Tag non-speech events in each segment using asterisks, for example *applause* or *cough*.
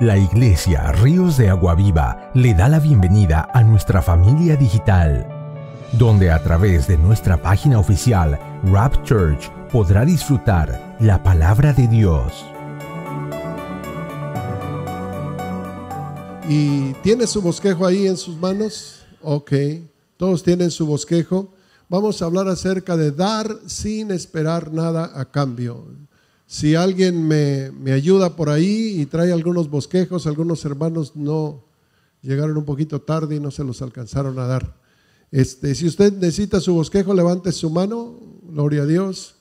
La Iglesia Ríos de Agua Viva le da la bienvenida a nuestra familia digital, donde a través de nuestra página oficial Rap Church podrá disfrutar la palabra de Dios. ¿Y tiene su bosquejo ahí en sus manos? Ok, todos tienen su bosquejo. Vamos a hablar acerca de dar sin esperar nada a cambio. Si alguien me, ayuda por ahí y trae algunos bosquejos, algunos hermanos no llegaron un poquito tarde y no se los alcanzaron a dar. Este, si usted necesita su bosquejo, levante su mano, gloria a Dios.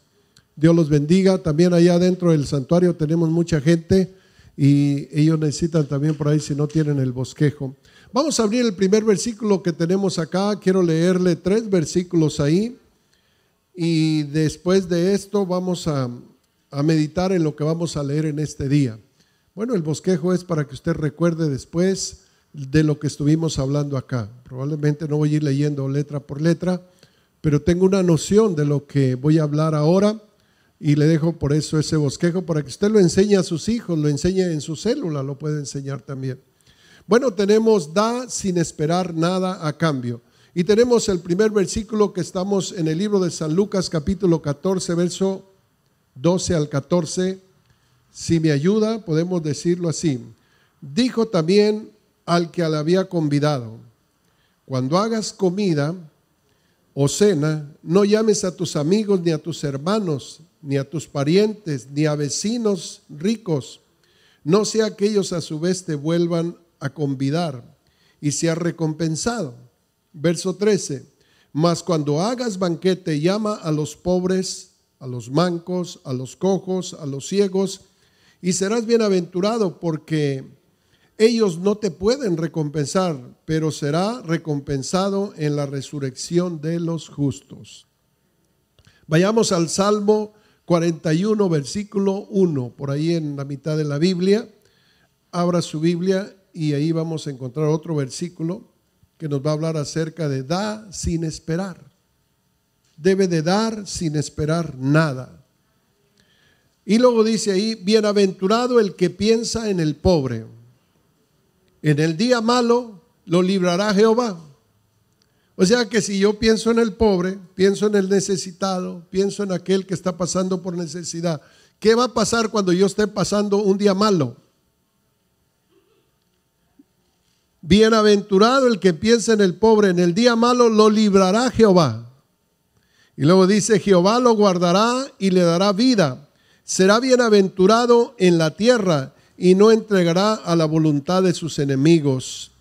Dios los bendiga. También allá dentro del santuario tenemos mucha gente y ellos necesitan también por ahí si no tienen el bosquejo. Vamos a abrir el primer versículo que tenemos acá. Quiero leerle tres versículos ahí. Y después de esto vamos a, a meditar en lo que vamos a leer en este día. Bueno, el bosquejo es para que usted recuerde después de lo que estuvimos hablando acá. Probablemente no voy a ir leyendo letra por letra, pero tengo una noción de lo que voy a hablar ahora y le dejo por eso ese bosquejo para que usted lo enseñe a sus hijos, lo enseñe en su célula, lo puede enseñar también. Bueno, tenemos da sin esperar nada a cambio. Y tenemos el primer versículo que estamos en el libro de San Lucas capítulo 14, verso 12 al 14. Si me ayuda, podemos decirlo así. Dijo también al que la había convidado, cuando hagas comida o cena, no llames a tus amigos, ni a tus hermanos, ni a tus parientes, ni a vecinos ricos, no sea que ellos a su vez te vuelvan a convidar y sea recompensado. Verso 13, mas cuando hagas banquete, llama a los pobres, a los mancos, a los cojos, a los ciegos, y serás bienaventurado porque ellos no te pueden recompensar, pero será recompensado en la resurrección de los justos. Vayamos al Salmo 41, versículo 1, por ahí en la mitad de la Biblia. Abra su Biblia y ahí vamos a encontrar otro versículo que nos va a hablar acerca de da sin esperar debe de dar sin esperar nada. Y luego dice ahí, bienaventurado el que piensa en el pobre. En el día malo lo librará Jehová. O sea que si yo pienso en el pobre, pienso en el necesitado, pienso en aquel que está pasando por necesidad, ¿qué va a pasar cuando yo esté pasando un día malo? Bienaventurado el que piensa en el pobre, en el día malo lo librará Jehová. Y luego dice, Jehová lo guardará y le dará vida. Será bienaventurado en la tierra y no entregará a la voluntad de sus enemigos.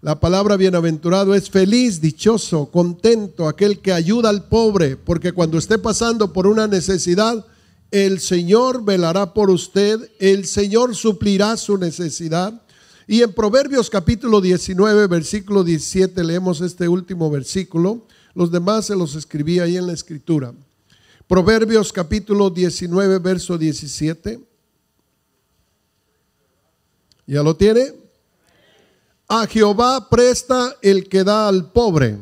La palabra bienaventurado es feliz, dichoso, contento, aquel que ayuda al pobre, porque cuando esté pasando por una necesidad, el Señor velará por usted, el Señor suplirá su necesidad. Y en Proverbios capítulo 19, versículo 17, leemos este último versículo. Los demás se los escribí ahí en la escritura. Proverbios capítulo 19, verso 17. ¿Ya lo tiene? A Jehová presta el que da al pobre,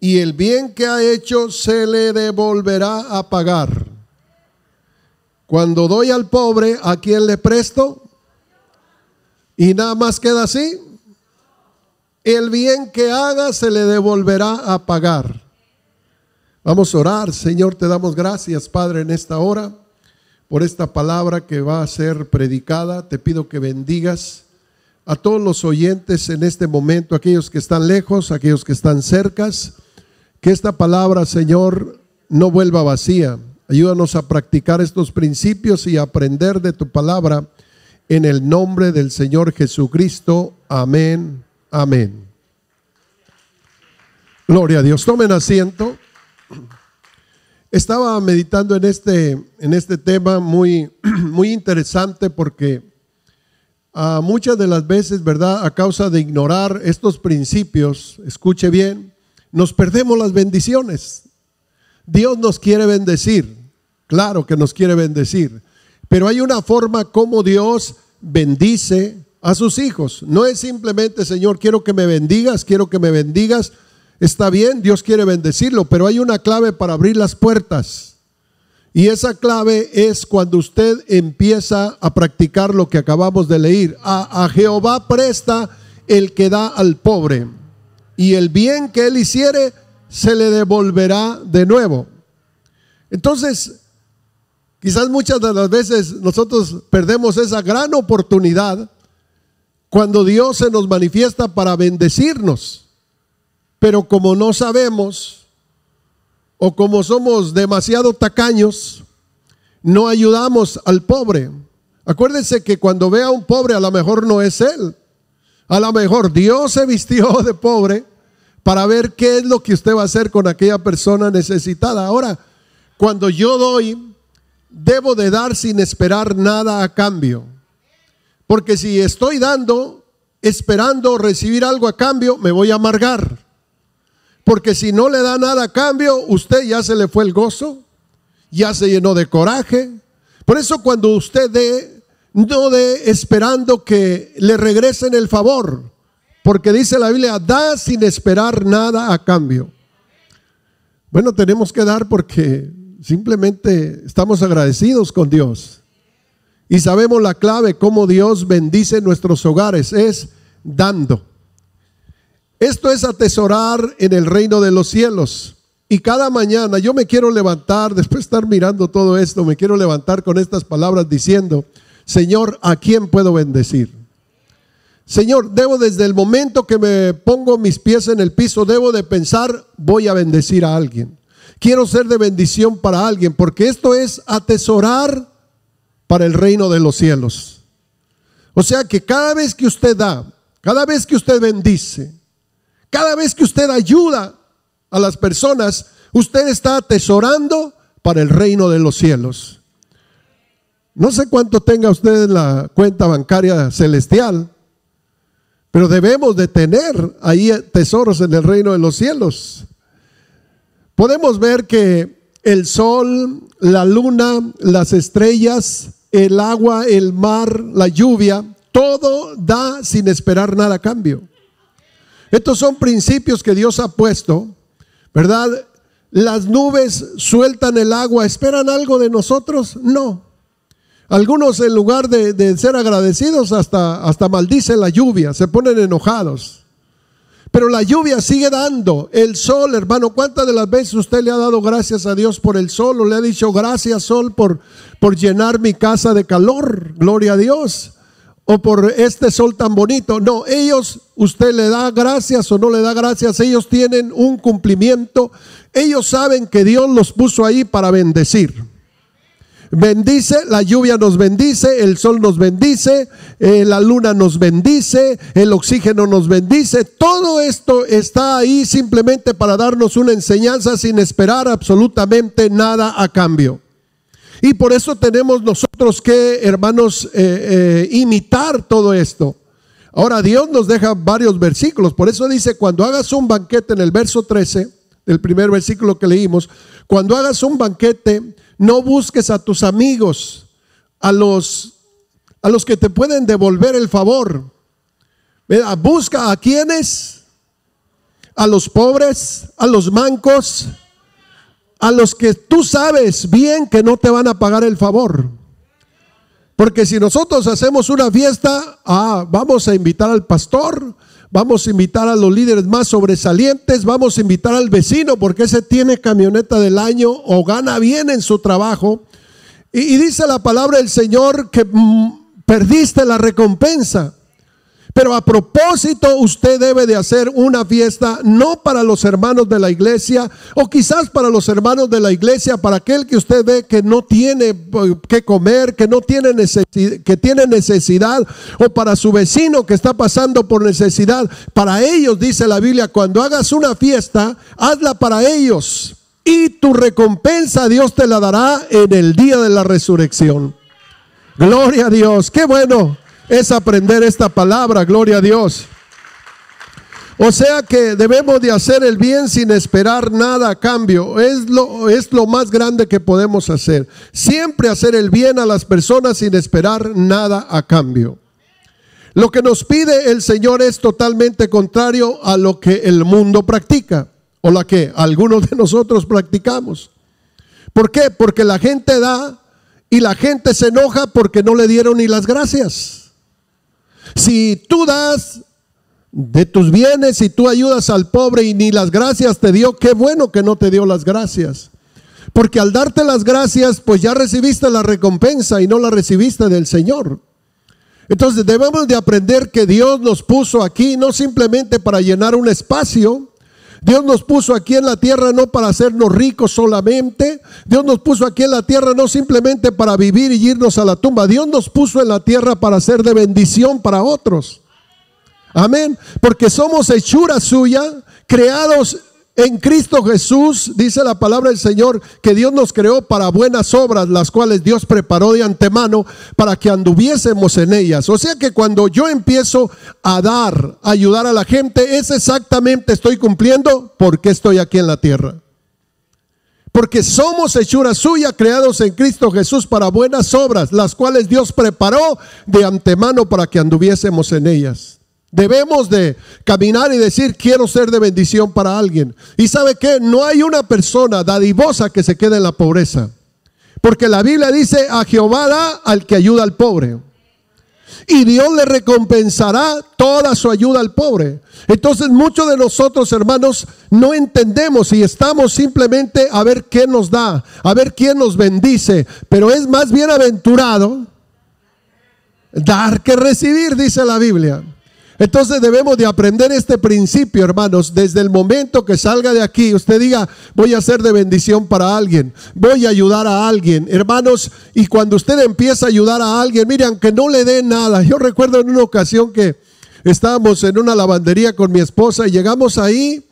y el bien que ha hecho se le devolverá a pagar. Cuando doy al pobre, ¿a quién le presto? Y nada más queda así. El bien que haga se le devolverá a pagar. Vamos a orar. Señor, te damos gracias, Padre, en esta hora, por esta palabra que va a ser predicada. Te pido que bendigas a todos los oyentes en este momento, aquellos que están lejos, aquellos que están cercas. Que esta palabra, Señor, no vuelva vacía. Ayúdanos a practicar estos principios y aprender de tu palabra. En el nombre del Señor Jesucristo. Amén Amén. Gloria a Dios. Tomen asiento. Estaba meditando en este, en este tema muy, *clears throat* muy interesante porque ah, muchas de las veces, ¿verdad? A causa de ignorar estos principios, escuche bien, nos perdemos las bendiciones. Dios nos quiere bendecir, claro que nos quiere bendecir, pero hay una forma como Dios bendice, a sus hijos. No es simplemente, Señor, quiero que me bendigas, quiero que me bendigas. Está bien, Dios quiere bendecirlo, pero hay una clave para abrir las puertas. Y esa clave es cuando usted empieza a practicar lo que acabamos de leer. A, Jehová presta el que da al pobre, y el bien que él hiciere se le devolverá de nuevo. Entonces, quizás muchas de las veces nosotros perdemos esa gran oportunidad cuando Dios se nos manifiesta para bendecirnos. Pero como no sabemos o como somos demasiado tacaños, no ayudamos al pobre. Acuérdense que cuando vea a un pobre a lo mejor no es él. A lo mejor Dios se vistió de pobre para ver qué es lo que usted va a hacer con aquella persona necesitada. Ahora, cuando yo doy, debo de dar sin esperar nada a cambio. Porque si estoy dando esperando recibir algo a cambio, me voy a amargar. Porque si no le da nada a cambio, usted ya se le fue el gozo, ya se llenó de coraje. Por eso cuando usted dé, no dé esperando que le regresen el favor. Porque dice la Biblia, da sin esperar nada a cambio. Bueno, tenemos que dar porque simplemente estamos agradecidos con Dios. Y sabemos la clave, cómo Dios bendice nuestros hogares, es dando. Esto es atesorar en el reino de los cielos. Y cada mañana yo me quiero levantar, después de estar mirando todo esto, me quiero levantar con estas palabras diciendo, Señor, ¿a quién puedo bendecir? Señor, debo desde el momento que me pongo mis pies en el piso, debo de pensar, voy a bendecir a alguien. Quiero ser de bendición para alguien, porque esto es atesorar para el reino de los cielos. O sea que cada vez que usted da, cada vez que usted bendice, cada vez que usted ayuda a las personas, usted está atesorando para el reino de los cielos. No sé cuánto tenga usted en la cuenta bancaria celestial, pero debemos de tener ahí tesoros en el reino de los cielos. Podemos ver que el sol, la luna, las estrellas, el agua, el mar, la lluvia, todo da sin esperar nada a cambio. Estos son principios que Dios ha puesto, ¿verdad? Las nubes sueltan el agua, ¿esperan algo de nosotros? No. Algunos en lugar de, ser agradecidos hasta, hasta maldicen la lluvia, se ponen enojados pero la lluvia sigue dando. El sol, hermano, ¿cuántas de las veces usted le ha dado gracias a Dios por el sol? ¿O le ha dicho gracias sol por, por llenar mi casa de calor? Gloria a Dios. O por este sol tan bonito. No, ellos, usted le da gracias o no le da gracias. Ellos tienen un cumplimiento. Ellos saben que Dios los puso ahí para bendecir bendice, la lluvia nos bendice, el sol nos bendice, eh, la luna nos bendice, el oxígeno nos bendice. Todo esto está ahí simplemente para darnos una enseñanza sin esperar absolutamente nada a cambio. Y por eso tenemos nosotros que, hermanos, eh, eh, imitar todo esto. Ahora Dios nos deja varios versículos. Por eso dice, cuando hagas un banquete en el verso 13, del primer versículo que leímos, cuando hagas un banquete, no busques a tus amigos, a los, a los que te pueden devolver el favor. Busca a quienes, a los pobres, a los mancos, a los que tú sabes bien que no te van a pagar el favor. Porque si nosotros hacemos una fiesta, ah, vamos a invitar al pastor, vamos a invitar a los líderes más sobresalientes, vamos a invitar al vecino porque ese tiene camioneta del año o gana bien en su trabajo. Y, dice la palabra del Señor que mm, perdiste la recompensa. Pero a propósito, usted debe de hacer una fiesta no para los hermanos de la iglesia o quizás para los hermanos de la iglesia, para aquel que usted ve que no tiene eh, que comer, que no tiene necesidad, que tiene necesidad o para su vecino que está pasando por necesidad. Para ellos dice la Biblia, cuando hagas una fiesta, hazla para ellos y tu recompensa Dios te la dará en el día de la resurrección. Gloria a Dios, qué bueno es aprender esta palabra, gloria a Dios. O sea que debemos de hacer el bien sin esperar nada a cambio. Es lo, es lo más grande que podemos hacer. Siempre hacer el bien a las personas sin esperar nada a cambio. Lo que nos pide el Señor es totalmente contrario a lo que el mundo practica o la que algunos de nosotros practicamos. ¿Por qué? Porque la gente da y la gente se enoja porque no le dieron ni las gracias. Si tú das de tus bienes, y tú ayudas al pobre y ni las gracias te dio, qué bueno que no te dio las gracias. Porque al darte las gracias, pues ya recibiste la recompensa y no la recibiste del Señor. Entonces debemos de aprender que Dios nos puso aquí no simplemente para llenar un espacio, Dios nos puso aquí en la tierra no para hacernos ricos solamente. Dios nos puso aquí en la tierra no simplemente para vivir y irnos a la tumba. Dios nos puso en la tierra para ser de bendición para otros. Amén. Porque somos hechura suya, creados en Cristo Jesús dice la palabra del Señor que Dios nos creó para buenas obras, las cuales Dios preparó de antemano para que anduviésemos en ellas. O sea que cuando yo empiezo a dar, a ayudar a la gente, es exactamente estoy cumpliendo porque estoy aquí en la tierra. Porque somos hechura suya, creados en Cristo Jesús para buenas obras, las cuales Dios preparó de antemano para que anduviésemos en ellas. Debemos de caminar y decir, quiero ser de bendición para alguien. Y sabe que no hay una persona dadivosa que se quede en la pobreza. Porque la Biblia dice, a Jehová da al que ayuda al pobre. Y Dios le recompensará toda su ayuda al pobre. Entonces muchos de nosotros, hermanos, no entendemos y estamos simplemente a ver qué nos da, a ver quién nos bendice. Pero es más bienaventurado dar que recibir, dice la Biblia. Entonces debemos de aprender este principio, hermanos. Desde el momento que salga de aquí, usted diga, voy a ser de bendición para alguien, voy a ayudar a alguien, hermanos. Y cuando usted empieza a ayudar a alguien, mire, que no le dé nada. Yo recuerdo en una ocasión que estábamos en una lavandería con mi esposa y llegamos ahí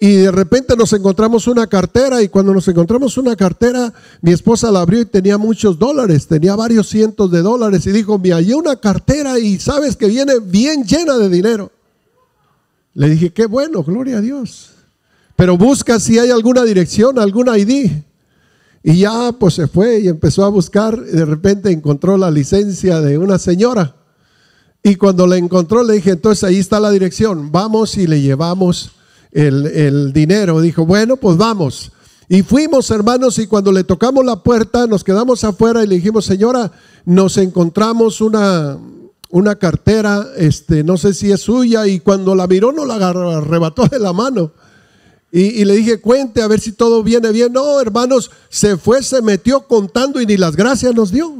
y de repente nos encontramos una cartera y cuando nos encontramos una cartera, mi esposa la abrió y tenía muchos dólares, tenía varios cientos de dólares y dijo, me hallé una cartera y sabes que viene bien llena de dinero. Le dije, qué bueno, gloria a Dios. Pero busca si hay alguna dirección, alguna ID. Y ya pues se fue y empezó a buscar, y de repente encontró la licencia de una señora. Y cuando la encontró le dije, entonces ahí está la dirección, vamos y le llevamos el, dinero, dijo, bueno, pues vamos. Y fuimos, hermanos, y cuando le tocamos la puerta, nos quedamos afuera y le dijimos, señora, nos encontramos una, una cartera, este, no sé si es suya, y cuando la miró no la arrebató de la mano. Y, y, le dije, cuente a ver si todo viene bien. No, hermanos, se fue, se metió contando y ni las gracias nos dio.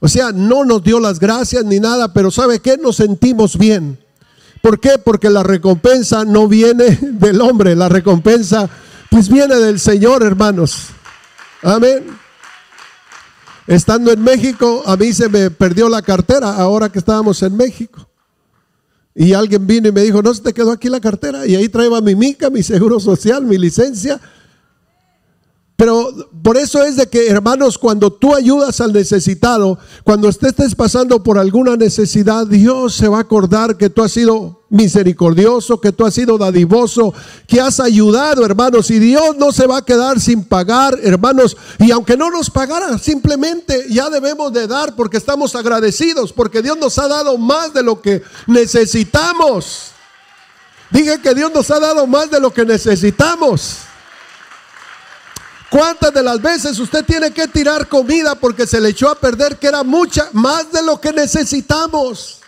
O sea, no nos dio las gracias ni nada, pero ¿sabe qué? Nos sentimos bien. ¿Por qué? Porque la recompensa no viene *laughs* del hombre, la recompensa pues viene del Señor, hermanos. Amén. Estando en México, a mí se me perdió la cartera ahora que estábamos en México. Y alguien vino y me dijo, no, se te quedó aquí la cartera. Y ahí traía mi mica, mi seguro social, mi licencia pero por eso es de que, hermanos, cuando tú ayudas al necesitado, cuando estés pasando por alguna necesidad, Dios se va a acordar que tú has sido misericordioso, que tú has sido dadivoso, que has ayudado, hermanos. Y Dios no se va a quedar sin pagar, hermanos. Y aunque no nos pagara, simplemente ya debemos de dar porque estamos agradecidos, porque Dios nos ha dado más de lo que necesitamos. Dije que Dios nos ha dado más de lo que necesitamos. ¿Cuántas de las veces usted tiene que tirar comida porque se le echó a perder que era mucha, más de lo que necesitamos?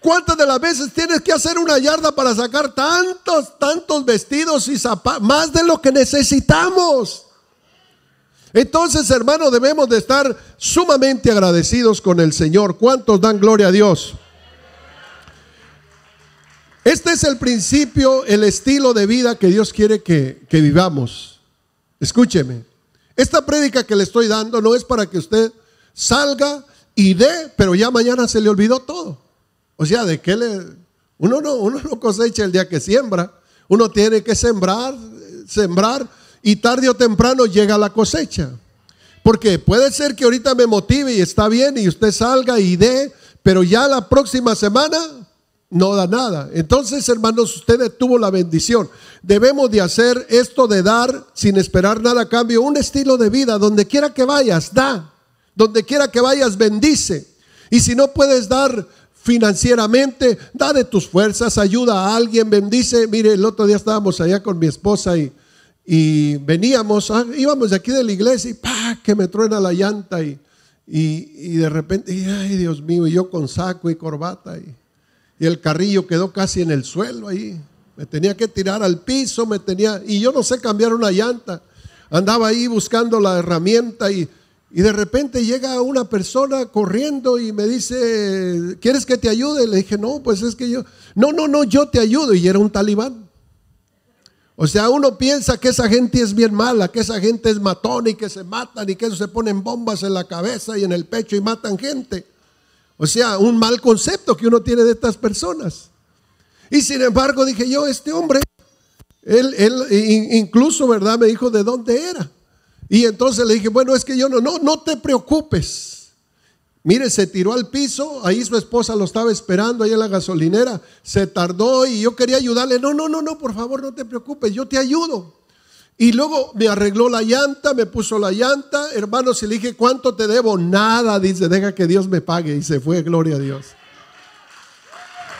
¿Cuántas de las veces tienes que hacer una yarda para sacar tantos, tantos vestidos y zapatos, más de lo que necesitamos? Entonces, hermano, debemos de estar sumamente agradecidos con el Señor. ¿Cuántos dan gloria a Dios? Este es el principio, el estilo de vida que Dios quiere que, que vivamos. Escúcheme, esta prédica que le estoy dando no es para que usted salga y dé, pero ya mañana se le olvidó todo. O sea, ¿de qué le... Uno no, uno no cosecha el día que siembra. Uno tiene que sembrar, sembrar y tarde o temprano llega la cosecha. Porque puede ser que ahorita me motive y está bien y usted salga y dé, pero ya la próxima semana no da nada. Entonces, hermanos, Ustedes tuvo la bendición. Debemos de hacer esto de dar sin esperar nada a cambio, un estilo de vida. Donde quiera que vayas, da. Donde quiera que vayas, bendice. Y si no puedes dar financieramente, da de tus fuerzas, ayuda a alguien, bendice. Mire, el otro día estábamos allá con mi esposa y, veníamos, ah, íbamos de aquí de la iglesia y pa, que me truena la llanta y, y, de repente, ay Dios mío, y yo con saco y corbata y y el carrillo quedó casi en el suelo ahí. Me tenía que tirar al piso, me tenía, y yo no sé cambiar una llanta. Andaba ahí buscando la herramienta y, de repente llega una persona corriendo y me dice, ¿quieres que te ayude? Le dije, no, pues es que yo, no, no, no, yo te ayudo. Y era un talibán. O sea, uno piensa que esa gente es bien mala, que esa gente es matón y que se matan y que se ponen bombas en la cabeza y en el pecho y matan gente. O sea, un mal concepto que uno tiene de estas personas. Y sin embargo dije yo, este hombre, él, incluso, ¿verdad? Me dijo de dónde era. Y entonces le dije, bueno, es que yo no, no, no te preocupes. Mire, se tiró al piso, ahí su esposa lo estaba esperando, ahí en la gasolinera, se tardó y yo quería ayudarle. No, no, no, no, por favor, no te preocupes, yo te ayudo. Y luego me arregló la llanta, me puso la llanta, hermanos, y le dije, ¿cuánto te debo? Nada, dice, deja que Dios me pague. Y se fue, gloria a Dios.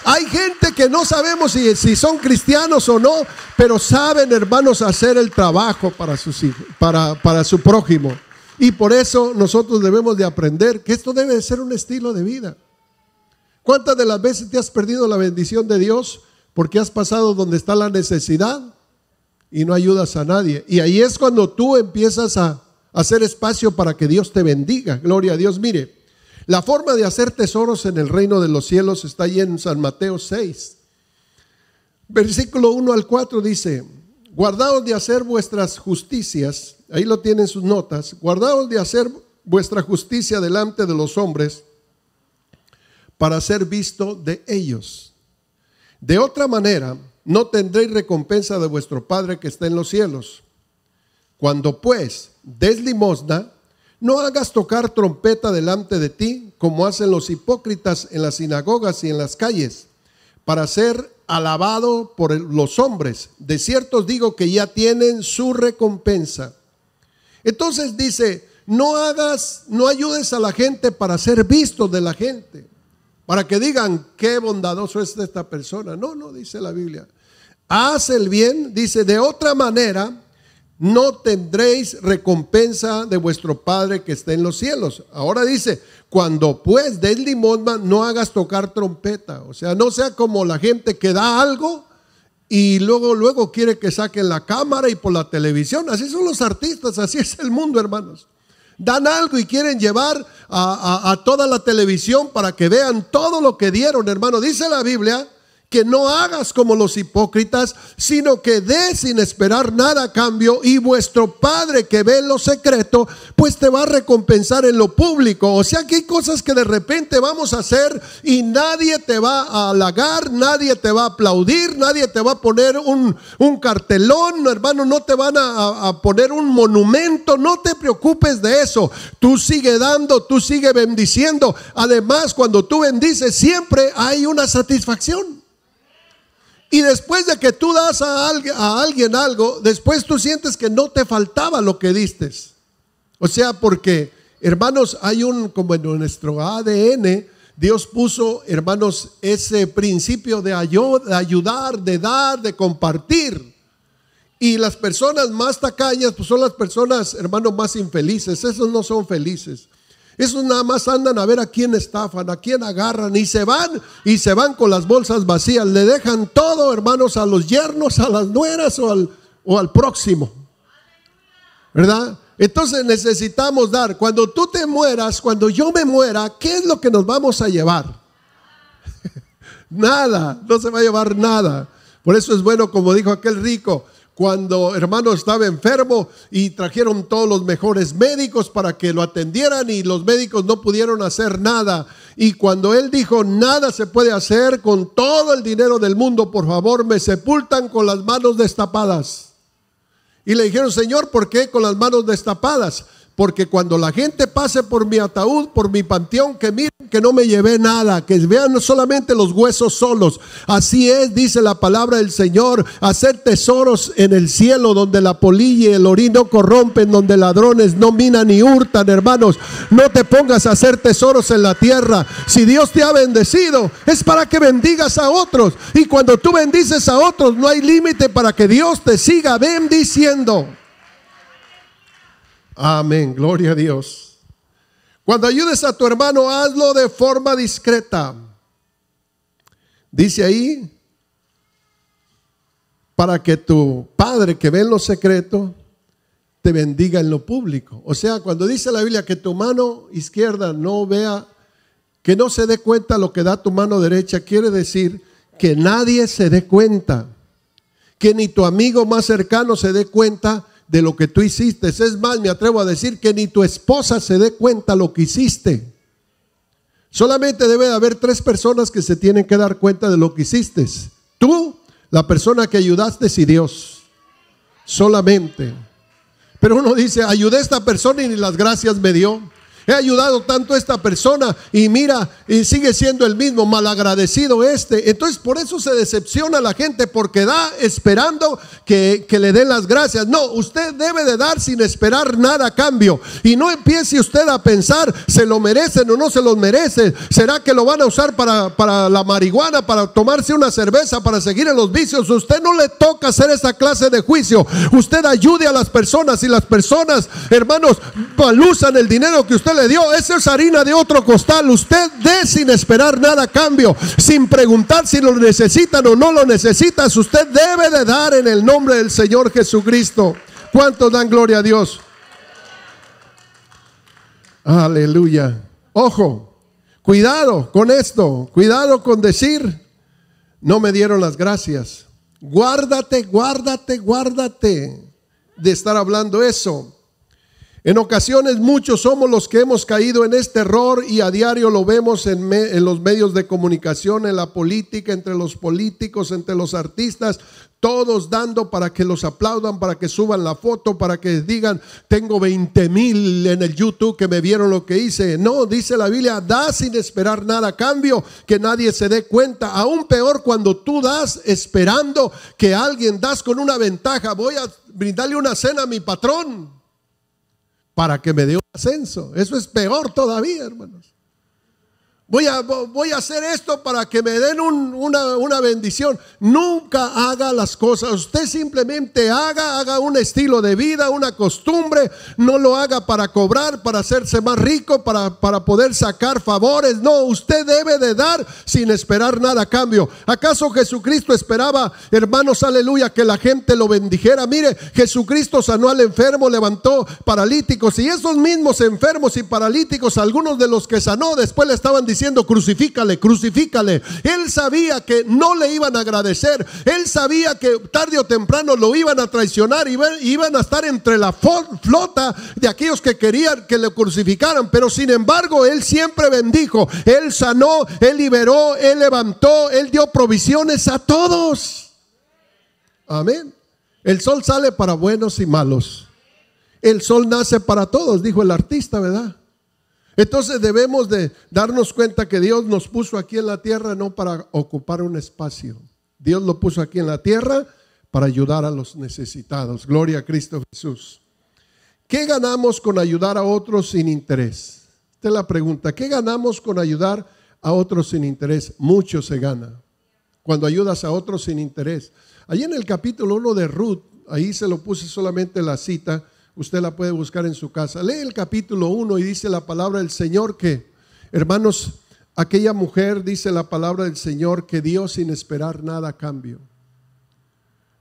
Hay gente que no sabemos si, si son cristianos o no, pero saben, hermanos, hacer el trabajo para, sus para, para su prójimo. Y por eso nosotros debemos de aprender que esto debe de ser un estilo de vida. ¿Cuántas de las veces te has perdido la bendición de Dios porque has pasado donde está la necesidad y no ayudas a nadie. Y ahí es cuando tú empiezas a hacer espacio para que Dios te bendiga. Gloria a Dios. Mire, la forma de hacer tesoros en el reino de los cielos está ahí en San Mateo 6. Versículo 1 al 4 dice, guardaos de hacer vuestras justicias, ahí lo tienen sus notas, guardaos de hacer vuestra justicia delante de los hombres para ser visto de ellos. De otra manera, no tendréis recompensa de vuestro Padre que está en los cielos. Cuando pues des limosna, no hagas tocar trompeta delante de ti, como hacen los hipócritas en las sinagogas y en las calles, para ser alabado por los hombres. De cierto digo que ya tienen su recompensa. Entonces dice, no hagas, no ayudes a la gente para ser visto de la gente, para que digan qué bondadoso es esta persona. No, no dice la Biblia haz el bien, dice, de otra manera no tendréis recompensa de vuestro Padre que está en los cielos. Ahora dice, cuando pues des limón no hagas tocar trompeta. O sea, no sea como la gente que da algo y luego, luego quiere que saquen la cámara y por la televisión. Así son los artistas, así es el mundo, hermanos. Dan algo y quieren llevar a toda la televisión para que vean todo lo que dieron, hermano. Dice la Biblia que no hagas como los hipócritas, sino que des sin esperar nada a cambio y vuestro Padre que ve en lo secreto, pues te va a recompensar en lo público. O sea que hay cosas que de repente vamos a hacer y nadie te va a halagar, nadie te va a aplaudir, nadie te va a poner un, un cartelón, hermano, no te van a, a poner un monumento, no te preocupes de eso. Tú sigue dando, tú sigue bendiciendo. Además, cuando tú bendices, siempre hay una satisfacción. Y después de que tú das a alguien, algo, después tú sientes que no te faltaba lo que diste. O sea, porque, hermanos, hay un, como en nuestro ADN, Dios puso, hermanos, ese principio de ayudar, de dar, de compartir. Y las personas más tacañas pues, son las personas, hermanos, más infelices. Esos no son felices. Esos nada más andan a ver a quién estafan, a quién agarran y se van y se van con las bolsas vacías. Le dejan todo, hermanos, a los yernos, a las nueras o al, o al próximo. ¿Verdad? Entonces necesitamos dar. Cuando tú te mueras, cuando yo me muera, ¿qué es lo que nos vamos a llevar? *laughs* nada, no se va a llevar nada. Por eso es bueno, como dijo aquel rico, cuando hermano estaba enfermo y trajeron todos los mejores médicos para que lo atendieran y los médicos no pudieron hacer nada. Y cuando él dijo, nada se puede hacer con todo el dinero del mundo, por favor, me sepultan con las manos destapadas. Y le dijeron, Señor, ¿por qué con las manos destapadas? Porque cuando la gente pase por mi ataúd, por mi panteón, que miren que no me llevé nada, que vean solamente los huesos solos. Así es, dice la palabra del Señor, hacer tesoros en el cielo donde la polilla y el orín corrompen, donde ladrones no minan ni hurtan, hermanos. No te pongas a hacer tesoros en la tierra. Si Dios te ha bendecido, es para que bendigas a otros. Y cuando tú bendices a otros, no hay límite para que Dios te siga bendiciendo. Amén, gloria a Dios. Cuando ayudes a tu hermano, hazlo de forma discreta. Dice ahí, para que tu Padre que ve en lo secreto, te bendiga en lo público. O sea, cuando dice la Biblia que tu mano izquierda no vea, que no se dé cuenta lo que da tu mano derecha, quiere decir que nadie se dé cuenta, que ni tu amigo más cercano se dé cuenta de lo que tú hiciste. Es más, me atrevo a decir que ni tu esposa se dé cuenta lo que hiciste. Solamente debe haber tres personas que se tienen que dar cuenta de lo que hiciste. Tú, la persona que ayudaste y Dios. Solamente. Pero uno dice, ayudé a esta persona y ni las gracias me dio. He ayudado tanto a esta persona y mira, y sigue siendo el mismo malagradecido este. Entonces por eso se decepciona la gente porque da esperando que, le den las gracias. No, usted debe de dar sin esperar nada a cambio. Y no empiece usted a pensar, se lo merecen o no se los merecen. ¿Será que lo van a usar para, la marihuana, para tomarse una cerveza, para seguir en los vicios? Usted no le toca hacer esa clase de juicio. Usted ayude a las personas y las personas, hermanos, usan el dinero que usted le dio, esa es harina de otro costal. Usted dé sin esperar nada a cambio, sin preguntar si lo necesitan o no lo necesitas. Usted debe de dar en el nombre del Señor Jesucristo. ¿Cuántos dan gloria a Dios? Aleluya. Ojo, cuidado con esto, cuidado con decir, no me dieron las gracias. Guárdate, guárdate, guárdate de estar hablando eso. En ocasiones muchos somos los que hemos caído en este error y a diario lo vemos en, en, los medios de comunicación, en la política, entre los políticos, entre los artistas, todos dando para que los aplaudan, para que suban la foto, para que digan, tengo 20 mil en el YouTube que me vieron lo que hice. No, dice la Biblia, da sin esperar nada a cambio, que nadie se dé cuenta. Aún peor cuando tú das esperando que alguien das con una ventaja, voy a brindarle una cena a mi patrón para que me dé un ascenso. Eso es peor todavía, hermanos voy a, hacer esto para que me den una, bendición. Nunca haga las cosas. Usted simplemente haga, haga un estilo de vida, una costumbre. No lo haga para cobrar, para hacerse más rico, para, para poder sacar favores. No, usted debe de dar sin esperar nada a cambio. ¿Acaso Jesucristo esperaba, hermanos, aleluya, que la gente lo bendijera? Mire, Jesucristo sanó al enfermo, levantó paralíticos y esos mismos enfermos y paralíticos, algunos de los que sanó, después le estaban diciendo, diciendo, crucifícale, crucifícale. Él sabía que no le iban a agradecer. Él sabía que tarde o temprano lo iban a traicionar y iban a estar entre la flota de aquellos que querían que le crucificaran. Pero sin embargo, él siempre bendijo. Él sanó, él liberó, él levantó, él dio provisiones a todos. Amén. El sol sale para buenos y malos. El sol nace para todos, dijo el artista, ¿verdad? Entonces debemos de darnos cuenta que Dios nos puso aquí en la tierra no para ocupar un espacio. Dios lo puso aquí en la tierra para ayudar a los necesitados. Gloria a Cristo Jesús. ¿Qué ganamos con ayudar a otros sin interés? Esta es la pregunta. ¿Qué ganamos con ayudar a otros sin interés? Mucho se gana cuando ayudas a otros sin interés. Allí en el capítulo 1 de Ruth, ahí se lo puse solamente la cita, Usted la puede buscar en su casa. Lee el capítulo 1 y dice la palabra del Señor que, hermanos, aquella mujer dice la palabra del Señor que dio sin esperar nada cambio.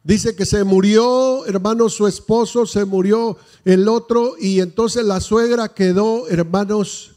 Dice que se murió, hermanos, su esposo, se murió el otro y entonces la suegra quedó, hermanos,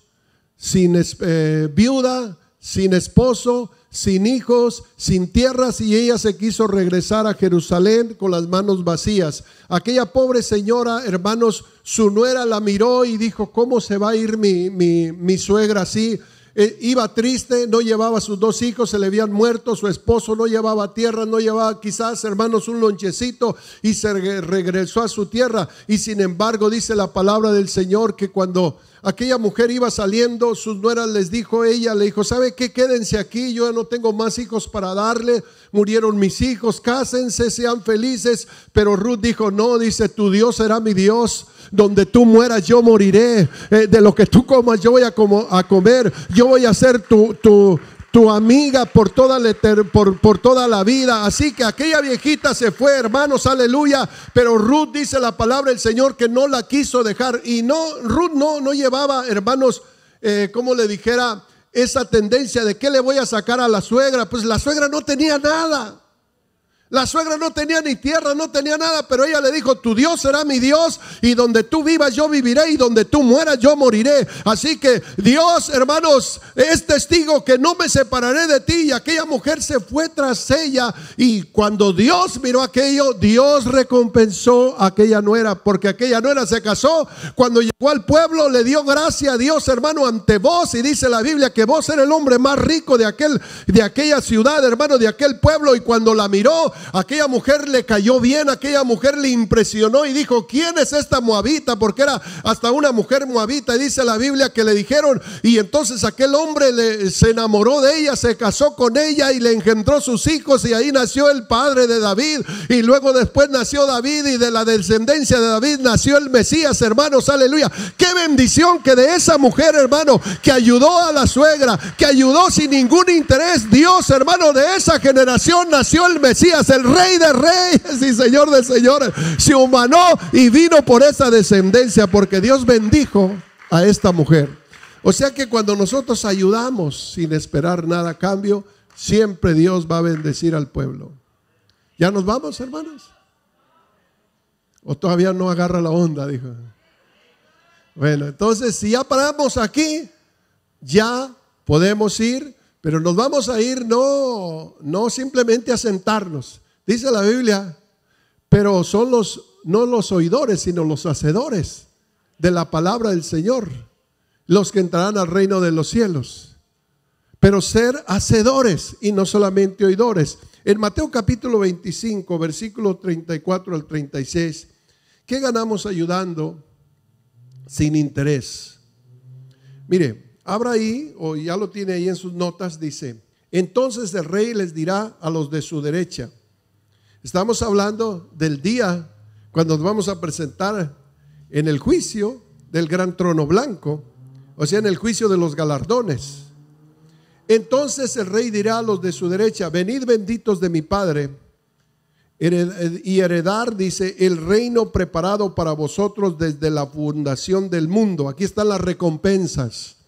sin eh, viuda, sin esposo sin hijos, sin tierras, y ella se quiso regresar a Jerusalén con las manos vacías. Aquella pobre señora, hermanos, su nuera la miró y dijo, ¿cómo se va a ir mi, mi, suegra así? Eh, iba triste, no llevaba a sus dos hijos, se le habían muerto, su esposo no llevaba tierra, no llevaba quizás, hermanos, un lonchecito y se regresó a su tierra. Y sin embargo, dice la palabra del Señor que cuando Aquella mujer iba saliendo, sus nueras les dijo, ella le dijo, ¿sabe qué? Quédense aquí, yo no tengo más hijos para darle, murieron mis hijos, cásense, sean felices. Pero Ruth dijo, no, dice, tu Dios será mi Dios, donde tú mueras yo moriré, eh, de lo que tú comas yo voy a, a comer, yo voy a ser tu, tu, tu amiga por toda, la, por, por toda la vida. Así que aquella viejita se fue, hermanos, aleluya. Pero Ruth dice la palabra del Señor que no la quiso dejar. Y no, Ruth no, no llevaba, hermanos, eh, como le dijera, esa tendencia de que le voy a sacar a la suegra. Pues la suegra no tenía nada. La suegra no tenía ni tierra, no tenía nada, pero ella le dijo, tu Dios será mi Dios y donde tú vivas yo viviré y donde tú mueras yo moriré. Así que Dios, hermanos, es testigo que no me separaré de ti. Y aquella mujer se fue tras ella y cuando Dios miró aquello, Dios recompensó a aquella nuera, porque aquella nuera se casó. Cuando llegó al pueblo le dio gracia a Dios, hermano, ante vos. Y dice la Biblia que vos eres el hombre más rico de, aquel, de aquella ciudad, hermano, de aquel pueblo. Y cuando la miró, Aquella mujer le cayó bien, aquella mujer le impresionó y dijo, ¿quién es esta moabita? Porque era hasta una mujer moabita, dice la Biblia que le dijeron. Y entonces aquel hombre se enamoró de ella, se casó con ella y le engendró sus hijos y ahí nació el padre de David. Y luego después nació David y de la descendencia de David nació el Mesías, hermanos, aleluya. Qué bendición que de esa mujer, hermano, que ayudó a la suegra, que ayudó sin ningún interés, Dios, hermano, de esa generación nació el Mesías el rey de reyes y señor de señores, se humanó y vino por esa descendencia, porque Dios bendijo a esta mujer. O sea que cuando nosotros ayudamos sin esperar nada a cambio, siempre Dios va a bendecir al pueblo. ¿Ya nos vamos, hermanos? ¿O todavía no agarra la onda? Dijo. Bueno, entonces si ya paramos aquí, ya podemos ir, pero nos vamos a ir no, no simplemente a sentarnos, Dice la Biblia, pero son los, no los oidores, sino los hacedores de la palabra del Señor, los que entrarán al reino de los cielos. Pero ser hacedores y no solamente oidores. En Mateo capítulo 25, versículo 34 al 36, ¿qué ganamos ayudando sin interés? Mire, abra ahí, o ya lo tiene ahí en sus notas, dice, entonces el rey les dirá a los de su derecha, Estamos hablando del día cuando nos vamos a presentar en el juicio del gran trono blanco, o sea, en el juicio de los galardones. Entonces el rey dirá a los de su derecha, venid benditos de mi Padre y heredar, dice, el reino preparado para vosotros desde la fundación del mundo. Aquí están las recompensas.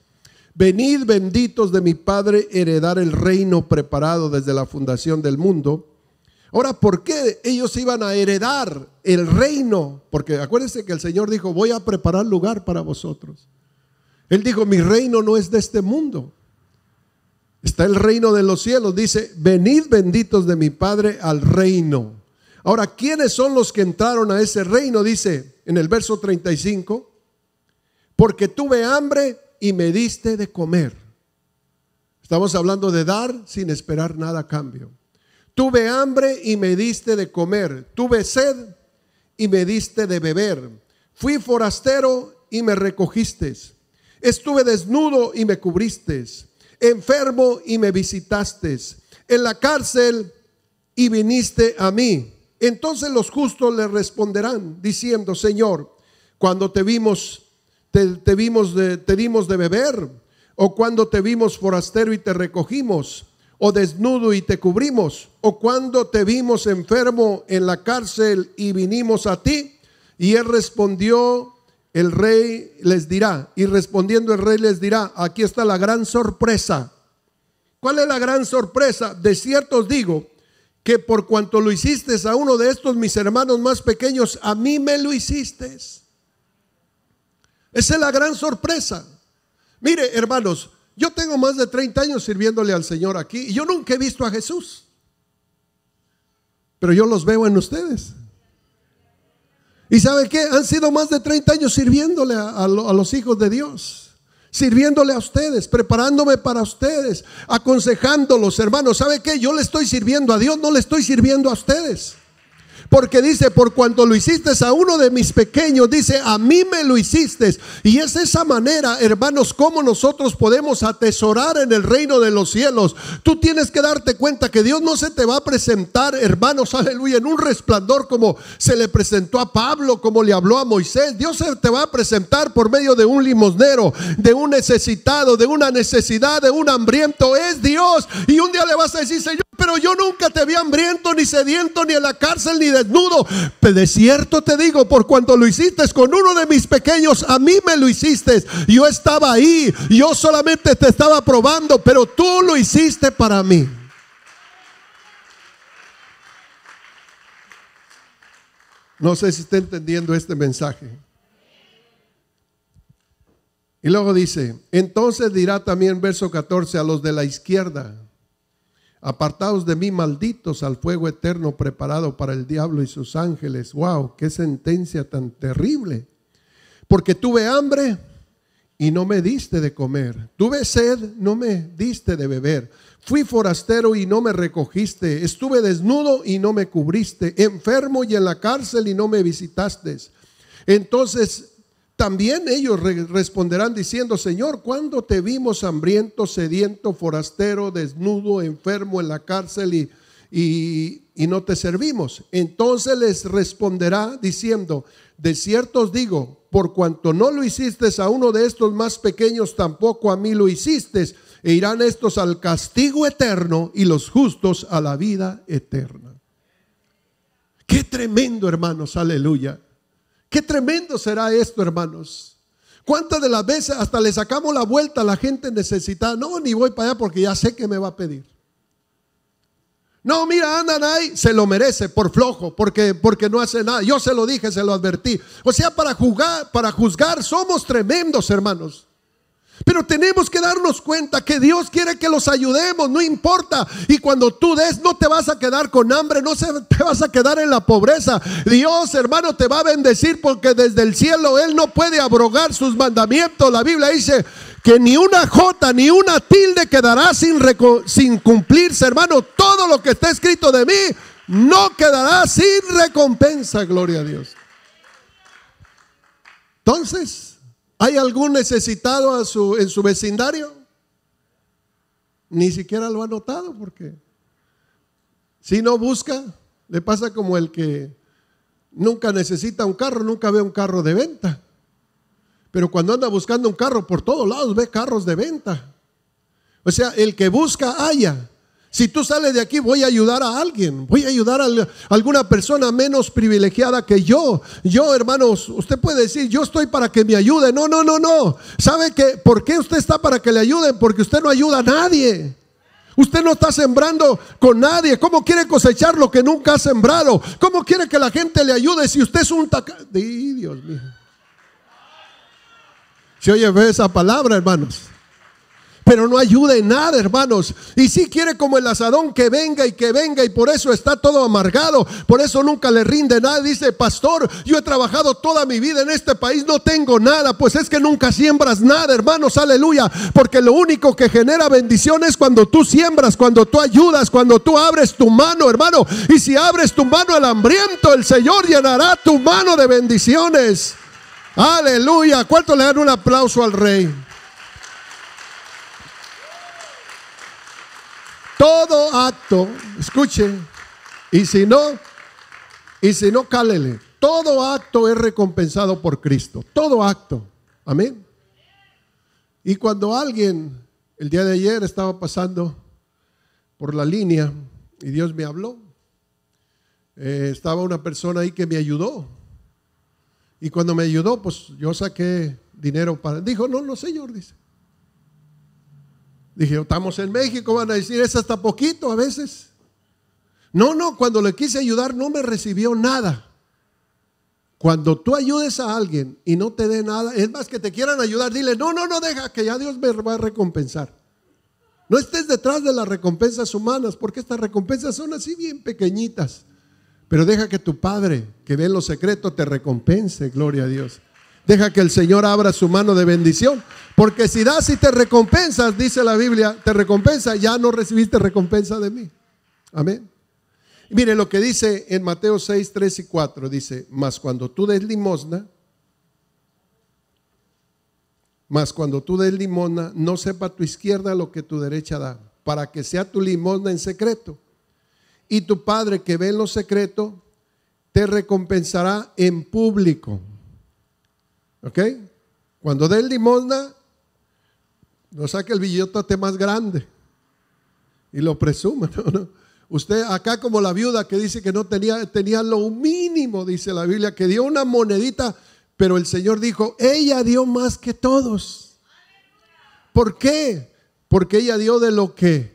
Venid benditos de mi Padre, heredar el reino preparado desde la fundación del mundo Ahora, ¿por qué ellos iban a heredar el reino? Porque acuérdense que el Señor dijo, voy a preparar lugar para vosotros. Él dijo, mi reino no es de este mundo. Está el reino de los cielos. Dice, venid benditos de mi Padre al reino. Ahora, ¿quiénes son los que entraron a ese reino? Dice en el verso 35, porque tuve hambre y me diste de comer. Estamos hablando de dar sin esperar nada a cambio. Tuve hambre y me diste de comer. Tuve sed y me diste de beber. Fui forastero y me recogiste. Estuve desnudo y me cubriste. Enfermo y me visitaste. En la cárcel y viniste a mí. Entonces los justos le responderán diciendo, Señor, cuando te vimos, te, vimos de, dimos de beber, o cuando te vimos forastero y te recogimos o desnudo y te cubrimos, o cuando te vimos enfermo en la cárcel y vinimos a ti. Y él respondió, el rey les dirá, y respondiendo el rey les dirá, aquí está la gran sorpresa. ¿Cuál es la gran sorpresa? De cierto os digo que por cuanto lo hiciste a uno de estos mis hermanos más pequeños, a mí me lo hiciste. Esa es la gran sorpresa. Mire, hermanos, yo tengo más de 30 años sirviéndole al Señor aquí y yo nunca he visto a Jesús. Pero yo los veo en ustedes. ¿Y sabe qué? Han sido más de 30 años sirviéndole a, los hijos de Dios sirviéndole a ustedes, preparándome para ustedes, aconsejándolos, hermanos. ¿Sabe qué? Yo le estoy sirviendo a Dios, no le estoy sirviendo a ustedes. Porque dice, por cuanto lo hiciste a uno de mis pequeños, dice, a mí me lo hiciste. Y es esa manera, hermanos, como nosotros podemos atesorar en el reino de los cielos. Tú tienes que darte cuenta que Dios no se te va a presentar, hermanos, aleluya, en un resplandor como se le presentó a Pablo, como le habló a Moisés. Dios se te va a presentar por medio de un limosnero, de un necesitado, de una necesidad, de un hambriento. Es Dios. Y un día le vas a decir, Señor, pero yo nunca te vi hambriento, ni sediento, ni en la cárcel, ni desnudo. De cierto te digo, por cuanto lo hiciste con uno de mis pequeños, a mí me lo hiciste. Yo estaba ahí, yo solamente te estaba probando, pero tú lo hiciste para mí. No sé si está entendiendo este mensaje. Y luego dice, entonces dirá también verso 14 a los de la izquierda, apartados de mí, malditos, al fuego eterno preparado para el diablo y sus ángeles. ¡Wow! ¡Qué sentencia tan terrible! Porque tuve hambre y no me diste de comer. Tuve sed, no me diste de beber. Fui forastero y no me recogiste. Estuve desnudo y no me cubriste. Enfermo y en la cárcel y no me visitaste. Entonces también ellos responderán diciendo, Señor, ¿cuándo te vimos hambriento, sediento, forastero, desnudo, enfermo en la cárcel y, y no te servimos? Entonces les responderá diciendo, de cierto os digo, por cuanto no lo hiciste a uno de estos más pequeños, tampoco a mí lo hiciste. E irán estos al castigo eterno y los justos a la vida eterna. Qué tremendo, hermanos, aleluya. Qué tremendo será esto, hermanos. ¿Cuántas de las veces hasta le sacamos la vuelta a la gente necesitada? No, ni voy para allá porque ya sé que me va a pedir. No, mira, andan ahí, se lo merece por flojo, porque, porque no hace nada. Yo se lo dije, se lo advertí. O sea, para jugar, para juzgar, somos tremendos, hermanos. Pero tenemos que darnos cuenta que Dios quiere que los ayudemos, no importa. Y cuando tú des, no te vas a quedar con hambre, no se, te vas a quedar en la pobreza. Dios, hermano, te va a bendecir porque desde el cielo Él no puede abrogar sus mandamientos. La Biblia dice que ni una jota, ni una tilde quedará sin, sin cumplirse, hermano. Todo lo que está escrito de mí no quedará sin recompensa, gloria a Dios. Entonces... ¿Hay algún necesitado en su vecindario? Ni siquiera lo ha notado porque si no busca, le pasa como el que nunca necesita un carro, nunca ve un carro de venta. Pero cuando anda buscando un carro por todos lados, ve carros de venta. O sea, el que busca, haya. Si tú sales de aquí, voy a ayudar a alguien, voy a ayudar a alguna persona menos privilegiada que yo. Yo, hermanos, usted puede decir, yo estoy para que me ayude. No, no, no, no. ¿Sabe que por qué usted está para que le ayuden? Porque usted no ayuda a nadie. Usted no está sembrando con nadie. ¿Cómo quiere cosechar lo que nunca ha sembrado? ¿Cómo quiere que la gente le ayude si usted es un taca... Dios mío. Se oye esa palabra, hermanos pero no ayuda en nada, hermanos. Y si quiere como el azadón que venga y que venga, y por eso está todo amargado, por eso nunca le rinde nada. Dice, pastor, yo he trabajado toda mi vida en este país, no tengo nada, pues es que nunca siembras nada, hermanos, aleluya, porque lo único que genera Bendiciones es cuando tú siembras, cuando tú ayudas, cuando tú abres tu mano, hermano, y si abres tu mano al hambriento, el Señor llenará tu mano de bendiciones. Aleluya. ¿Cuánto le dan un aplauso al rey? Todo acto, escuche, y si no, y si no, cálele. Todo acto es recompensado por Cristo. Todo acto. Amén. Y cuando alguien, el día de ayer estaba pasando por la línea y Dios me habló, eh, estaba una persona ahí que me ayudó. Y cuando me ayudó, pues yo saqué dinero para... Dijo, no, no, señor, dice. Dije, estamos en México, van a decir, es hasta poquito a veces. No, no, cuando le quise ayudar no me recibió nada. Cuando tú ayudes a alguien y no te dé nada, es más que te quieran ayudar, dile, no, no, no, deja, que ya Dios me va a recompensar. No estés detrás de las recompensas humanas, porque estas recompensas son así bien pequeñitas. Pero deja que tu Padre, que ve lo secreto, te recompense, gloria a Dios. Deja que el Señor abra su mano de bendición. Porque si das y te recompensas, dice la Biblia, te recompensa, ya no recibiste recompensa de mí. Amén. mire lo que dice en Mateo 6, 3 y 4. Dice, mas cuando tú des limosna, mas cuando tú des limosna, no sepa tu izquierda lo que tu derecha da, para que sea tu limosna en secreto. Y tu Padre que ve en lo secreto, te recompensará en público. ¿Ok? Cuando dé el limosna, no saque el billete más grande y lo presuma. *laughs* Usted acá como la viuda que dice que no tenía, tenía lo mínimo, dice la Biblia, que dio una monedita, pero el Señor dijo, ella dio más que todos. ¿Por qué? Porque ella dio de lo que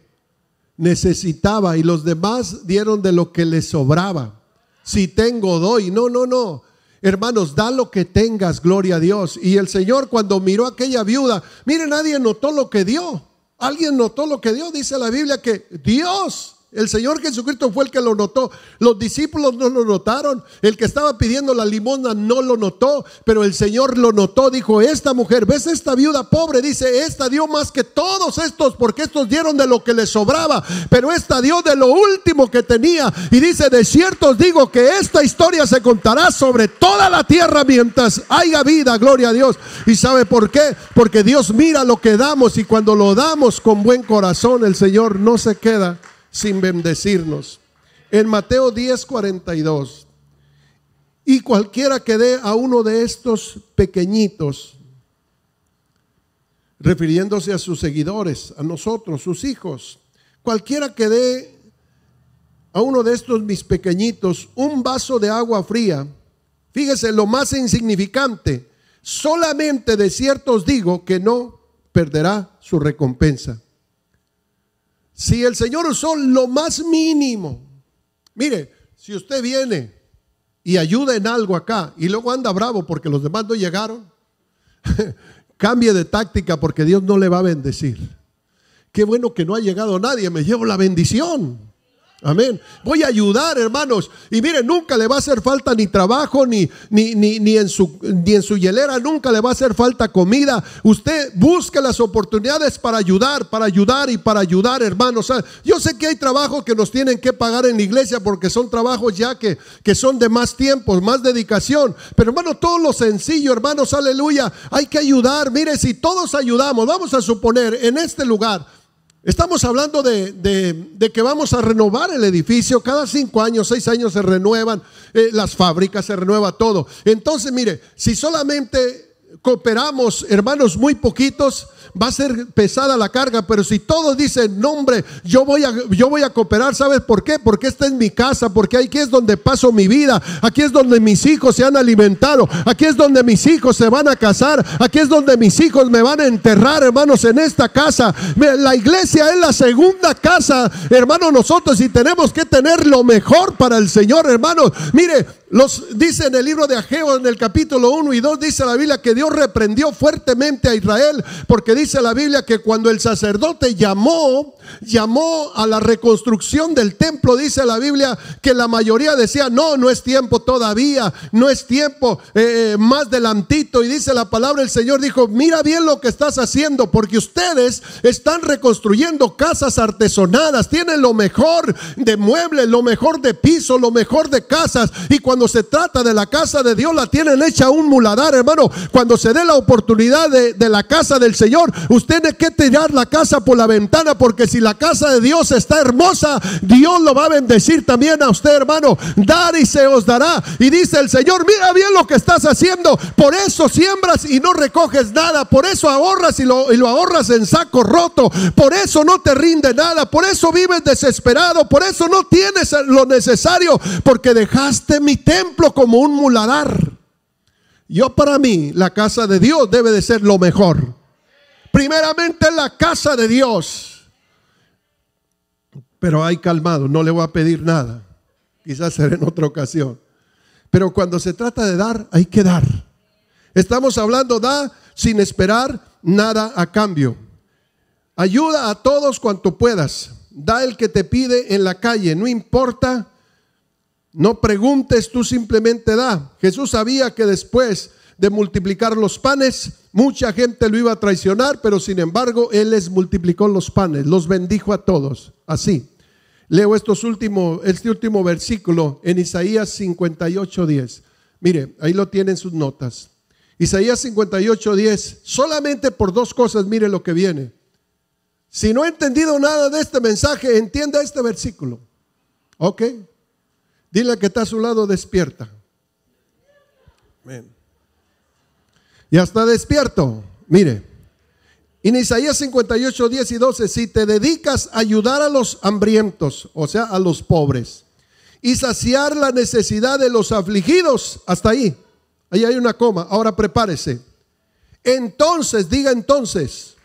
necesitaba y los demás dieron de lo que les sobraba. Si tengo, doy. No, no, no. Hermanos, da lo que tengas, gloria a Dios. Y el Señor cuando miró a aquella viuda, mire, nadie notó lo que dio. Alguien notó lo que dio, dice la Biblia que Dios el Señor Jesucristo fue el que lo notó. Los discípulos no lo notaron. El que estaba pidiendo la limosna no lo notó. Pero el Señor lo notó. Dijo, esta mujer, ¿ves esta viuda pobre? Dice, esta dio más que todos estos porque estos dieron de lo que les sobraba. Pero esta dio de lo último que tenía. Y dice, de cierto os digo que esta historia se contará sobre toda la tierra mientras haya vida. Gloria a Dios. ¿Y sabe por qué? Porque Dios mira lo que damos y cuando lo damos con buen corazón, el Señor no se queda sin bendecirnos. En Mateo 10, 42. Y cualquiera que dé a uno de estos pequeñitos, refiriéndose a sus seguidores, a nosotros, sus hijos, cualquiera que dé a uno de estos mis pequeñitos un vaso de agua fría, fíjese lo más insignificante, solamente de ciertos digo que no perderá su recompensa. Si el Señor usó lo más mínimo, mire, si usted viene y ayuda en algo acá y luego anda bravo porque los demás no llegaron, *laughs* cambie de táctica porque Dios no le va a bendecir. Qué bueno que no ha llegado nadie, me llevo la bendición. Amén. Voy a ayudar, hermanos. Y miren, nunca le va a hacer falta ni trabajo, ni, ni, ni, ni, en su, ni en su hielera, nunca le va a hacer falta comida. Usted busca las oportunidades para ayudar, para ayudar y para ayudar, hermanos. Yo sé que hay trabajos que nos tienen que pagar en la iglesia porque son trabajos ya que, que son de más tiempo, más dedicación. Pero hermano, todo lo sencillo, hermanos, aleluya. Hay que ayudar. Mire, si todos ayudamos, vamos a suponer en este lugar Estamos hablando de, que vamos a renovar el edificio. Cada cinco años, seis años se renuevan eh, las fábricas, se renueva todo. Entonces, mire, si solamente cooperamos, hermanos, muy poquitos, va a ser pesada la carga, pero si todos dicen, nombre, yo voy a, yo voy a cooperar, ¿sabes por qué? Porque esta es mi casa, porque aquí es donde paso mi vida, aquí es donde mis hijos se han alimentado, aquí es donde mis hijos se van a casar, aquí es donde mis hijos me van a enterrar, hermanos, en esta casa. La iglesia es la segunda casa, hermanos, nosotros y tenemos que tener lo mejor para el Señor, hermanos. Mire, los, dice en el libro de Ageo, en el capítulo 1 y 2, dice la Biblia que Dios reprendió fuertemente a Israel porque dice la Biblia que cuando el sacerdote llamó, llamó a la reconstrucción del templo, dice la Biblia que la mayoría decía, no, no es tiempo todavía, no es tiempo eh, eh, más delantito. Y dice la palabra, el Señor dijo, mira bien lo que estás haciendo, porque ustedes están reconstruyendo casas artesonadas, tienen lo mejor de muebles, lo mejor de piso, lo mejor de casas. Y cuando se trata de la casa de Dios, la tienen hecha un muladar, hermano. Cuando se dé la oportunidad de la casa del Señor, Usted tiene que tirar la casa por la ventana porque si la casa de Dios está hermosa, Dios lo va a bendecir también a usted, hermano. Dar y se os dará. Y dice el Señor, mira bien lo que estás haciendo. Por eso siembras y no recoges nada. Por eso ahorras y lo, y lo ahorras en saco roto. Por eso no te rinde nada. Por eso vives desesperado. Por eso no tienes lo necesario. Porque dejaste mi templo como un muladar. Yo para mí, la casa de Dios debe de ser lo mejor primeramente en la casa de Dios. Pero hay calmado, no le voy a pedir nada. Quizás será en otra ocasión. Pero cuando se trata de dar, hay que dar. Estamos hablando da sin esperar nada a cambio. Ayuda a todos cuanto puedas. Da el que te pide en la calle, no importa. No preguntes, tú simplemente da. Jesús sabía que después de multiplicar los panes. Mucha gente lo iba a traicionar, pero sin embargo Él les multiplicó los panes, los bendijo a todos. Así. Leo estos este último versículo en Isaías 58.10 Mire, ahí lo tienen sus notas. Isaías 58.10 Solamente por dos cosas, mire lo que viene. Si no he entendido nada de este mensaje, entienda este versículo. ¿Ok? Dile que está a su lado, despierta. Amén. Ya está despierto. Mire, en Isaías 58, 10 y 12, si te dedicas a ayudar a los hambrientos, o sea, a los pobres, y saciar la necesidad de los afligidos, hasta ahí, ahí hay una coma, ahora prepárese. Entonces, diga entonces,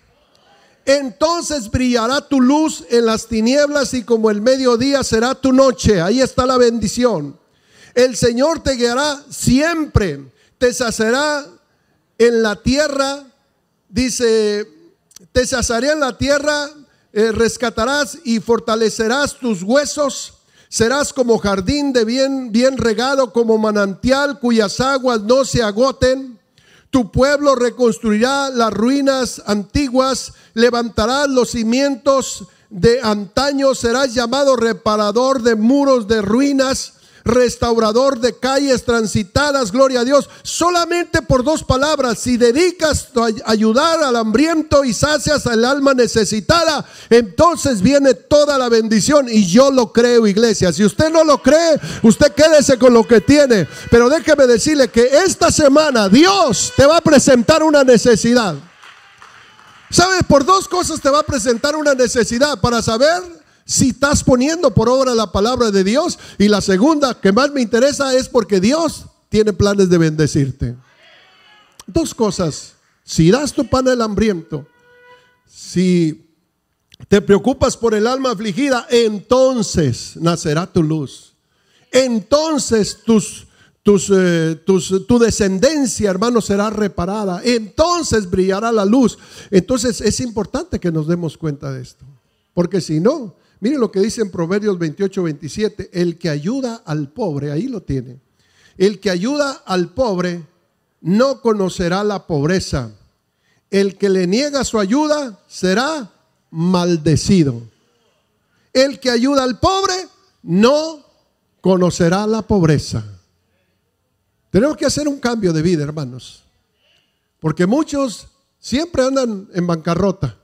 entonces brillará tu luz en las tinieblas y como el mediodía será tu noche, ahí está la bendición. El Señor te guiará siempre, te saciará en la tierra, dice, te sazaré en la tierra, eh, rescatarás y fortalecerás tus huesos. Serás como jardín de bien, bien regado, como manantial cuyas aguas no se agoten. Tu pueblo reconstruirá las ruinas antiguas, levantará los cimientos de antaño, serás llamado reparador de muros de ruinas restaurador de calles transitadas, gloria a Dios, solamente por dos palabras, si dedicas a ayudar al hambriento y sacias al alma necesitada, entonces viene toda la bendición y yo lo creo, iglesia. Si usted no lo cree, usted quédese con lo que tiene, pero déjeme decirle que esta semana Dios te va a presentar una necesidad. ¿Sabes? Por dos cosas te va a presentar una necesidad para saber si estás poniendo por obra la palabra de Dios. Y la segunda que más me interesa es porque Dios tiene planes de bendecirte. Dos cosas. Si das tu pan al hambriento, si te preocupas por el alma afligida, entonces nacerá tu luz. Entonces tus, tus, eh, tu descendencia, hermano, será reparada. Entonces brillará la luz. Entonces es importante que nos demos cuenta de esto. Porque si no, Miren lo que dice en Proverbios 28, 27. El que ayuda al pobre, ahí lo tiene. El que ayuda al pobre no conocerá la pobreza. El que le niega su ayuda será maldecido. El que ayuda al pobre no conocerá la pobreza. Tenemos que hacer un cambio de vida, hermanos. Porque muchos siempre andan en bancarrota,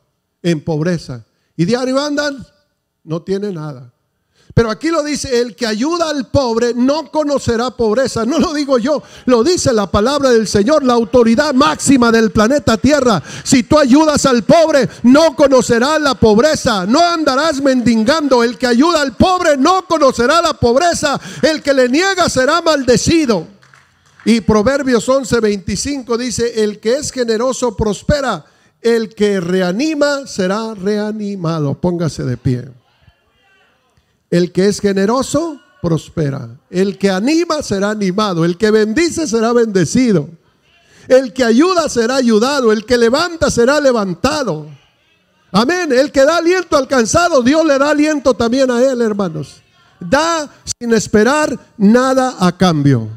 en pobreza. Y diario andan no tiene nada. Pero aquí lo dice, el que ayuda al pobre no conocerá pobreza. No lo digo yo, lo dice la palabra del Señor, la autoridad máxima del planeta Tierra. Si tú ayudas al pobre, no conocerá la pobreza, no andarás mendigando. El que ayuda al pobre no conocerá la pobreza. El que le niega será maldecido. Y Proverbios 11:25 dice, el que es generoso prospera, el que reanima será reanimado. Póngase de pie. El que es generoso, prospera. El que anima, será animado. El que bendice, será bendecido. El que ayuda, será ayudado. El que levanta, será levantado. Amén. El que da aliento alcanzado, Dios le da aliento también a él, hermanos. Da sin esperar nada a cambio.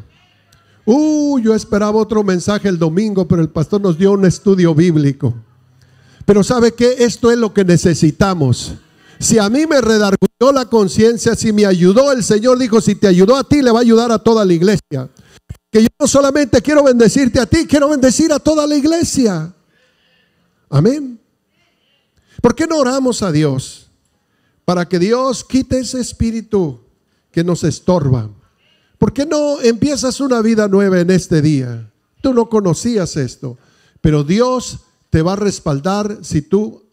Uh, yo esperaba otro mensaje el domingo, pero el pastor nos dio un estudio bíblico. Pero ¿sabe qué? Esto es lo que necesitamos. Si a mí me redarguyó la conciencia, si me ayudó, el Señor dijo, si te ayudó a ti, le va a ayudar a toda la iglesia. Que yo no solamente quiero bendecirte a ti, quiero bendecir a toda la iglesia. Amén. ¿Por qué no oramos a Dios? Para que Dios quite ese espíritu que nos estorba. ¿Por qué no empiezas una vida nueva en este día? Tú no conocías esto, pero Dios te va a respaldar si tú,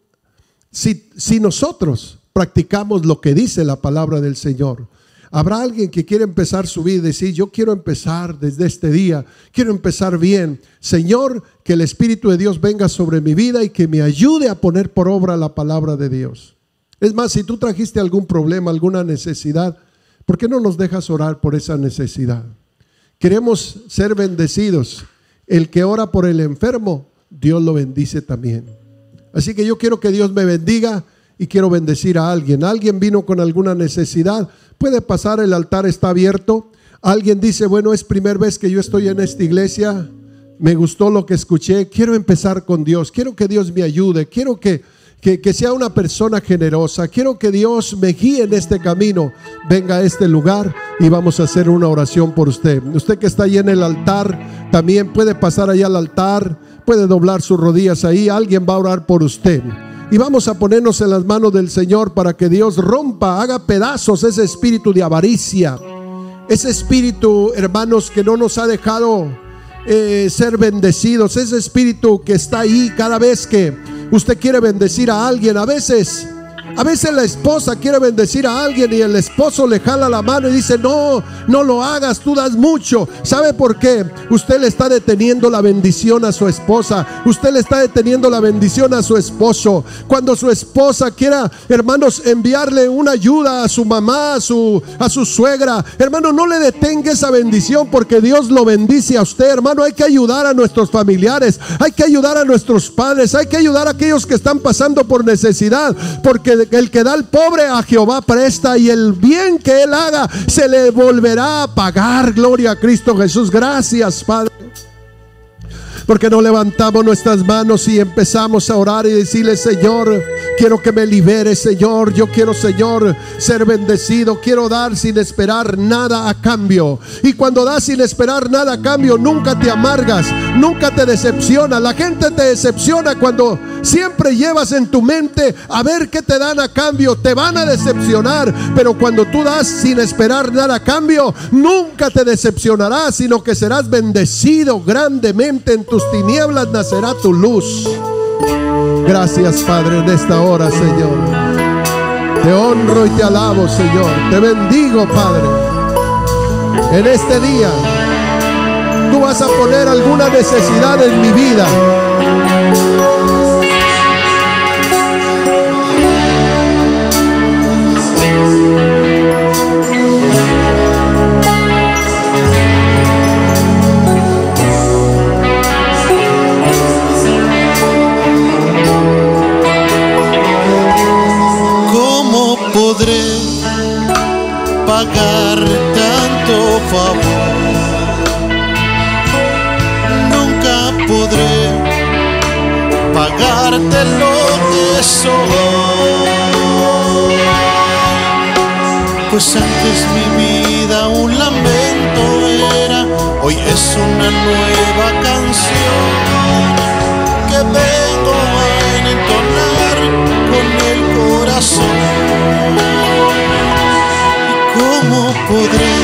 si, si nosotros practicamos lo que dice la palabra del Señor. Habrá alguien que quiere empezar su vida y decir, yo quiero empezar desde este día, quiero empezar bien. Señor, que el Espíritu de Dios venga sobre mi vida y que me ayude a poner por obra la palabra de Dios. Es más, si tú trajiste algún problema, alguna necesidad, ¿por qué no nos dejas orar por esa necesidad? Queremos ser bendecidos. El que ora por el enfermo, Dios lo bendice también. Así que yo quiero que Dios me bendiga y quiero bendecir a alguien. Alguien vino con alguna necesidad, puede pasar, el altar está abierto. Alguien dice, bueno, es primera vez que yo estoy en esta iglesia, me gustó lo que escuché, quiero empezar con Dios, quiero que Dios me ayude, quiero que, que, que sea una persona generosa, quiero que Dios me guíe en este camino, venga a este lugar y vamos a hacer una oración por usted. Usted que está ahí en el altar, también puede pasar allá al altar, puede doblar sus rodillas ahí, alguien va a orar por usted. Y vamos a ponernos en las manos del Señor para que Dios rompa, haga pedazos ese espíritu de avaricia. Ese espíritu, hermanos, que no nos ha dejado eh, ser bendecidos. Ese espíritu que está ahí cada vez que usted quiere bendecir a alguien. A veces a veces la esposa quiere bendecir a alguien y el esposo le jala la mano y dice, no, no lo hagas, tú das mucho. ¿Sabe por qué? Usted le está deteniendo la bendición a su esposa. Usted le está deteniendo la bendición a su esposo. Cuando su esposa quiera, hermanos, enviarle una ayuda a su mamá, a su, a su suegra, hermano, no le detenga esa bendición porque Dios lo bendice a usted, hermano. Hay que ayudar a nuestros familiares, hay que ayudar a nuestros padres, hay que ayudar a aquellos que están pasando por necesidad, porque el que da al pobre a Jehová presta y el bien que él haga se le volverá a pagar. Gloria a Cristo Jesús. Gracias, Padre. Porque no levantamos nuestras manos y empezamos a orar y decirle, Señor, quiero que me libere, Señor. Yo quiero, Señor, ser bendecido. Quiero dar sin esperar nada a cambio. Y cuando das sin esperar nada a cambio, nunca te amargas, nunca te decepciona. La gente te decepciona cuando siempre llevas en tu mente a ver qué te dan a cambio. Te van a decepcionar, pero cuando tú das sin esperar nada a cambio, nunca te decepcionarás, sino que serás bendecido grandemente. En tus tinieblas nacerá tu luz. Gracias, Padre, en esta hora, Señor. Te honro y te alabo, Señor. Te bendigo, Padre. En este día, tú vas a poner alguna necesidad en mi vida. pagar tanto favor. Nunca podré pagarte lo que soy. Pues antes mi vida un lamento era, hoy es una nueva canción que vengo cómo podré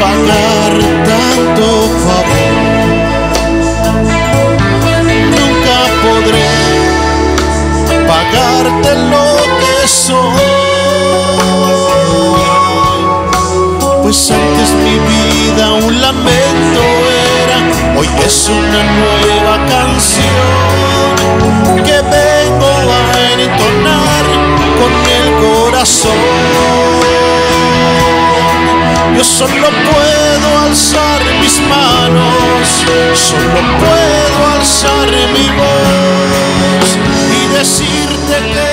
pagar tanto favor? Nunca podré pagarte lo que soy. Pues antes mi vida un lamento era, hoy es una nueva canción que me Yo solo puedo alzar mis manos, solo puedo alzar mi voz y decirte que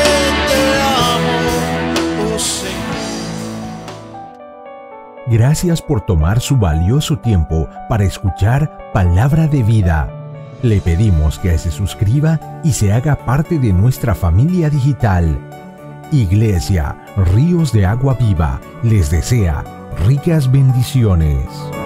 te amo, oh Gracias por tomar su valioso tiempo para escuchar Palabra de Vida. Le pedimos que se suscriba y se haga parte de nuestra familia digital Iglesia Ríos de Agua Viva les desea ricas bendiciones.